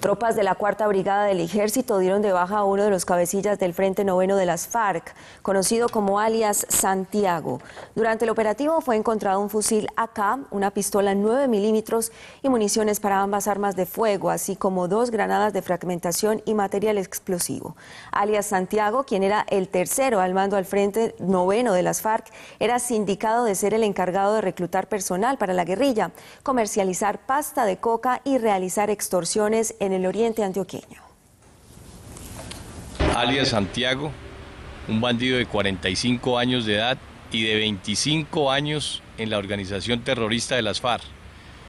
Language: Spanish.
Tropas de la Cuarta Brigada del Ejército dieron de baja a uno de los cabecillas del Frente Noveno de las FARC, conocido como alias Santiago. Durante el operativo fue encontrado un fusil AK, una pistola 9 milímetros y municiones para ambas armas de fuego, así como dos granadas de fragmentación y material explosivo. Alias Santiago, quien era el tercero al mando al Frente Noveno de las FARC, era sindicado de ser el encargado de reclutar personal para la guerrilla, comercializar pasta de coca y realizar extorsiones en en el oriente antioqueño. Alias Santiago, un bandido de 45 años de edad y de 25 años en la organización terrorista de las FARC